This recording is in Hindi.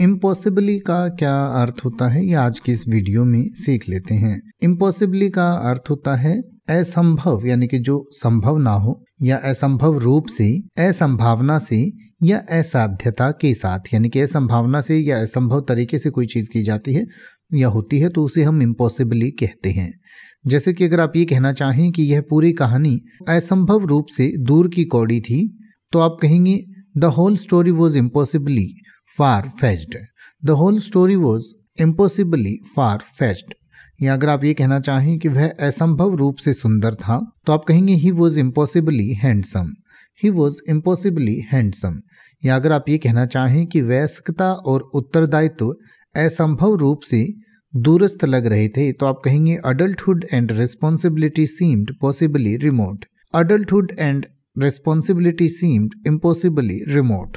इम्पॉसिबली का क्या अर्थ होता है ये आज की इस वीडियो में सीख लेते हैं इम्पॉसिबली का अर्थ होता है असंभव यानी कि जो संभव ना हो या असंभव रूप से असंभावना से या असाध्यता के साथ यानी कि असंभावना से या असंभव तरीके से कोई चीज़ की जाती है या होती है तो उसे हम इम्पॉसिबली कहते हैं जैसे कि अगर आप ये कहना चाहें कि यह पूरी कहानी असंभव रूप से दूर की कौड़ी थी तो आप कहेंगे the whole story was impossibly far fetched the whole story was impossibly far fetched या अगर आप ये कहना चाहें कि वह असंभव रूप से सुंदर था तो आप कहेंगे he was impossibly handsome he was impossibly handsome या अगर आप ये कहना चाहें कि वयस्कता और उत्तरदायित्व असंभव रूप से दूरस्थ लग रहे थे तो आप कहेंगे adulthood and responsibility seemed possibly remote adulthood and responsibility seemed impossibly remote